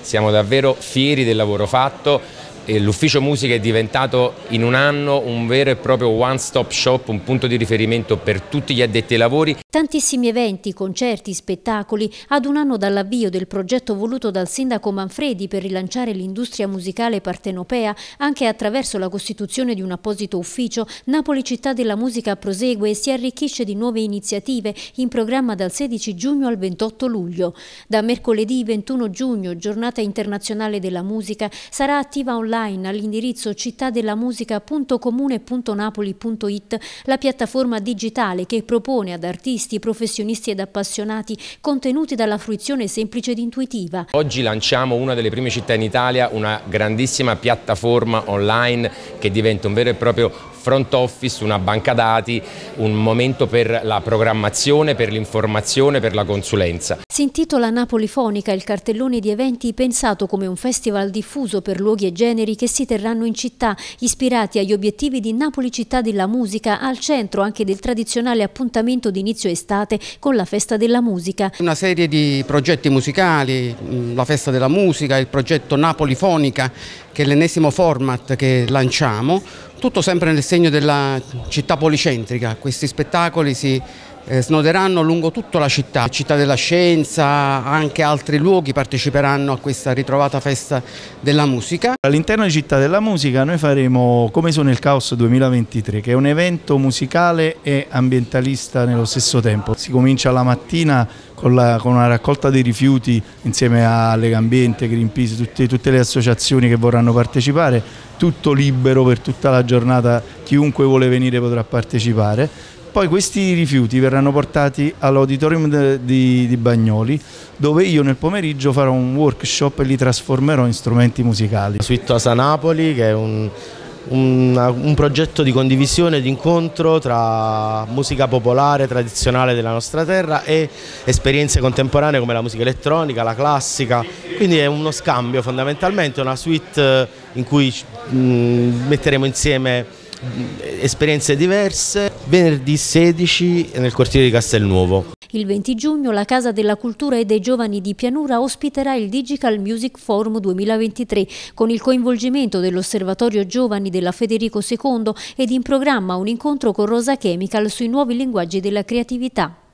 Siamo davvero fieri del lavoro fatto. L'ufficio musica è diventato in un anno un vero e proprio one stop shop, un punto di riferimento per tutti gli addetti ai lavori. Tantissimi eventi, concerti, spettacoli, ad un anno dall'avvio del progetto voluto dal sindaco Manfredi per rilanciare l'industria musicale partenopea, anche attraverso la costituzione di un apposito ufficio, Napoli città della musica prosegue e si arricchisce di nuove iniziative in programma dal 16 giugno al 28 luglio. Da mercoledì 21 giugno, giornata internazionale della musica, sarà attiva online all'indirizzo cittadellamusica.comune.napoli.it la piattaforma digitale che propone ad artisti artisti, professionisti ed appassionati contenuti dalla fruizione semplice ed intuitiva. Oggi lanciamo una delle prime città in Italia, una grandissima piattaforma online che diventa un vero e proprio front office, una banca dati, un momento per la programmazione, per l'informazione, per la consulenza. Si intitola Napolifonica, il cartellone di eventi pensato come un festival diffuso per luoghi e generi che si terranno in città, ispirati agli obiettivi di Napoli città della musica, al centro anche del tradizionale appuntamento d'inizio estate con la festa della musica. Una serie di progetti musicali, mm, la festa della musica, il progetto Napolifonica, che è l'ennesimo format che lanciamo tutto sempre nel segno della città policentrica, questi spettacoli si eh, snoderanno lungo tutta la città, città della scienza, anche altri luoghi parteciperanno a questa ritrovata festa della musica. All'interno di Città della Musica noi faremo Come sono il caos 2023 che è un evento musicale e ambientalista nello stesso tempo. Si comincia la mattina con, la, con una raccolta dei rifiuti insieme a Legambiente, Greenpeace, tutte, tutte le associazioni che vorranno partecipare, tutto libero per tutta la giornata, chiunque vuole venire potrà partecipare poi questi rifiuti verranno portati all'auditorium di, di, Bagnoli dove io nel pomeriggio farò un workshop e li trasformerò in strumenti musicali. Asa Napoli che è un, un, un progetto di condivisione, di incontro tra musica popolare, tradizionale della nostra terra e esperienze contemporanee come la musica elettronica, la classica, quindi è uno scambio fondamentalmente, una suite eh, in cui mh, mm, metteremo insieme Mm, esperienze diverse, venerdì 16 nel quartiere di Castelnuovo. Il 20 giugno la Casa della Cultura e dei Giovani di Pianura ospiterà il Digital Music Forum 2023 con il coinvolgimento dell'Osservatorio Giovani della Federico II ed in programma un incontro con Rosa Chemical sui nuovi linguaggi della creatività.